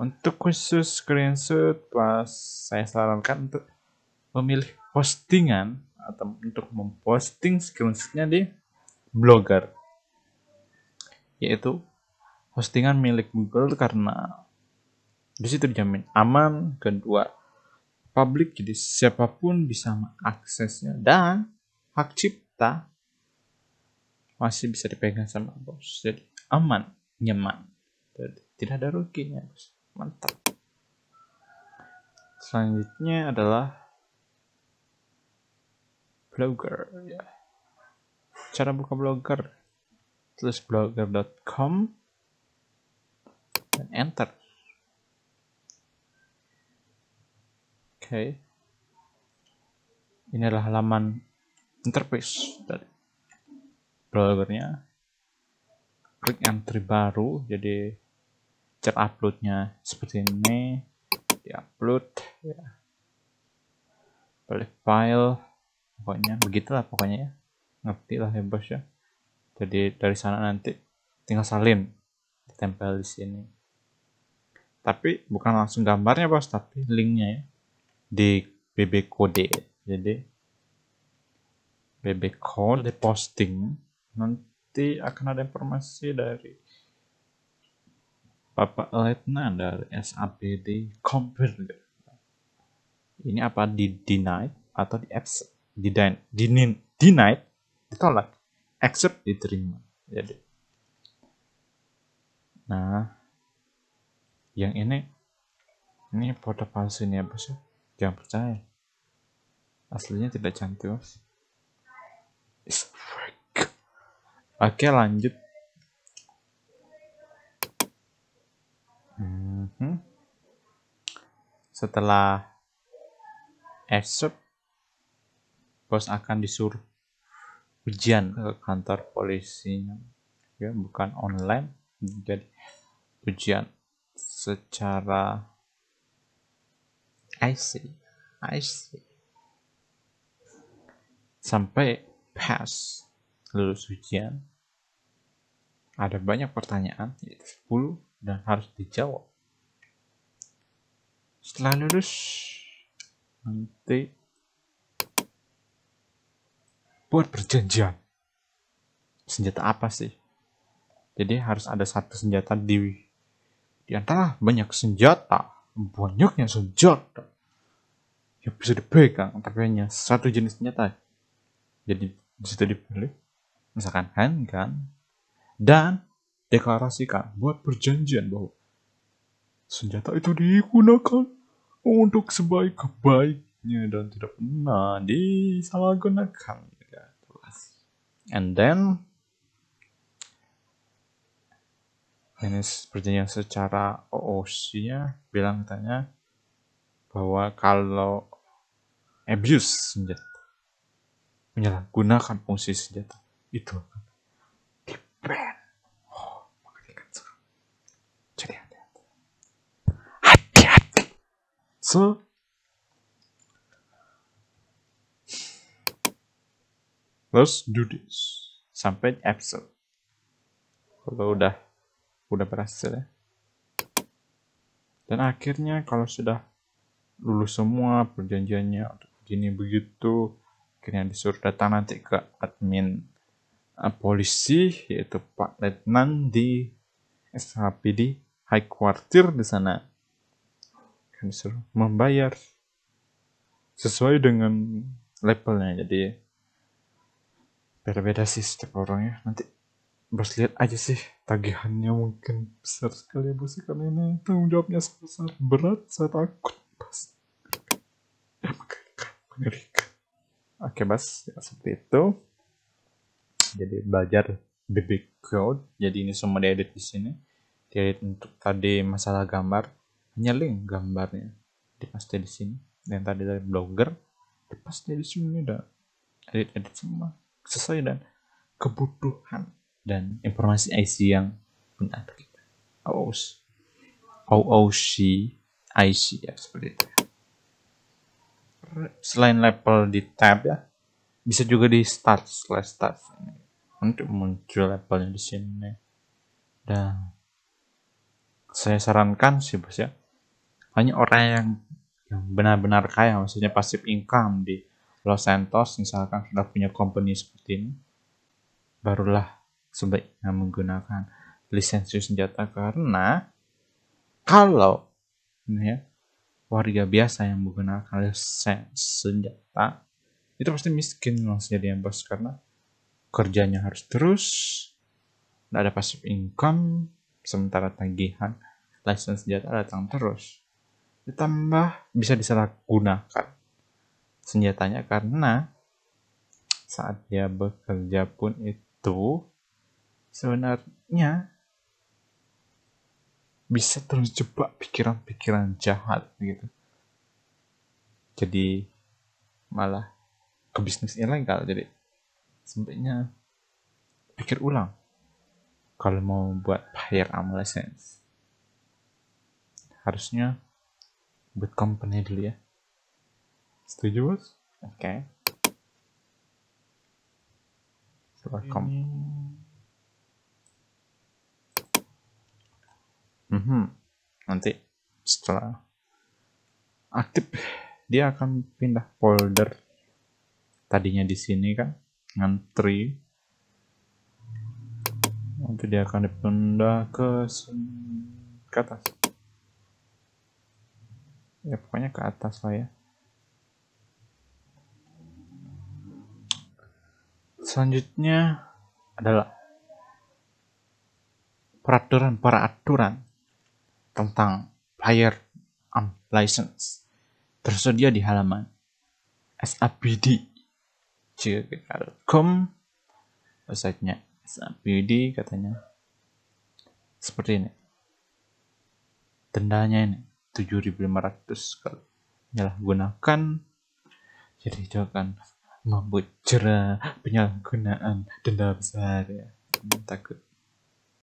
Untuk khusus screenshot pas saya sarankan untuk memilih postingan atau untuk memposting screenshotnya di blogger yaitu postingan milik Google karena di situ dijamin aman kedua publik jadi siapapun bisa mengaksesnya dan hak cipta masih bisa dipegang sama bos jadi aman nyaman tidak ada ruginya mantap selanjutnya adalah blogger ya cara buka blogger tulis blogger.com dan enter oke okay. ini halaman interface dari browsernya klik entry baru jadi cek uploadnya seperti ini di upload ya. balik file pokoknya begitulah pokoknya ya ngerti lah ya bos ya jadi dari sana nanti tinggal salin ditempel di sini tapi bukan langsung gambarnya bos tapi linknya ya di bb kode jadi bb code posting nanti akan ada informasi dari Bapak Letnan dari SAPD Komper. ini apa di deny atau di accept Di denied, denied ditolak accept diterima jadi nah yang ini ini foto palsu ini apa ya, sih ya? jangan percaya aslinya tidak cantik Oke lanjut. Mhm. Setelah esok, bos akan disuruh ujian ke kantor polisi. Ya, bukan online, jadi ujian secara IC, IC, Sampai pass lulus ujian ada banyak pertanyaan, yaitu 10, dan harus dijawab. Setelah lulus, nanti buat perjanjian. Senjata apa sih? Jadi harus ada satu senjata di di antara banyak senjata, banyaknya senjata yang bisa dipegang, tapi hanya satu jenis senjata. Jadi bisa dipilih misalkan handgun dan deklarasikan, buat perjanjian bahwa senjata itu digunakan untuk sebaik-baiknya dan tidak pernah disalahgunakan. Ya, And then ini perjanjian secara OOC-nya bilang tanya bahwa kalau abuse senjata menyalahgunakan fungsi senjata itu Co? Let's do this. Sampai episode. Kalau udah udah berhasil ya. Dan akhirnya kalau sudah lulus semua perjanjiannya untuk begini begitu, akhirnya disuruh datang nanti ke admin uh, polisi yaitu Pak Letnan di SHPD High Quarter di sana yang suruh membayar sesuai dengan levelnya jadi berbeda sih setiap orang ya nanti bos lihat aja sih tagihannya mungkin besar sekali ya bos karena ini tanggung jawabnya sangat berat saya takut bos ya, mengerikan mengerikan oke bos ya, seperti itu jadi belajar the big jadi ini semua diedit di sini diedit untuk tadi masalah gambar hanya link gambarnya dipaste di sini yang tadi dari blogger di dipaste di sini udah edit edit semua sesuai dan kebutuhan dan informasi IC yang benar kita OOC OOC IC ya seperti itu selain level di tab ya bisa juga di start slash start untuk muncul levelnya di sini dan saya sarankan sih bos ya hanya orang yang yang benar-benar kaya maksudnya pasif income di Los Santos misalkan sudah punya company seperti ini barulah sebaiknya menggunakan lisensi senjata karena kalau ya, warga biasa yang menggunakan lisensi senjata itu pasti miskin langsung jadi bos karena kerjanya harus terus tidak ada passive income sementara tagihan lisensi senjata datang terus ditambah bisa disalahgunakan senjatanya karena saat dia bekerja pun itu sebenarnya bisa terjebak pikiran-pikiran jahat gitu jadi malah ke bisnis ilegal jadi sebaiknya pikir ulang kalau mau buat bayar amal harusnya buat company dulu ya setuju bos oke okay. setelah mm -hmm. nanti setelah aktif dia akan pindah folder tadinya di sini kan ngantri nanti dia akan dipindah ke, ke atas ya pokoknya ke atas lah ya selanjutnya adalah peraturan-peraturan tentang player um, license tersedia di halaman sabd.com websitenya sabd katanya seperti ini dendanya ini 7500 kalau gunakan jadi itu akan membuat jerah penyalahgunaan denda besar ya takut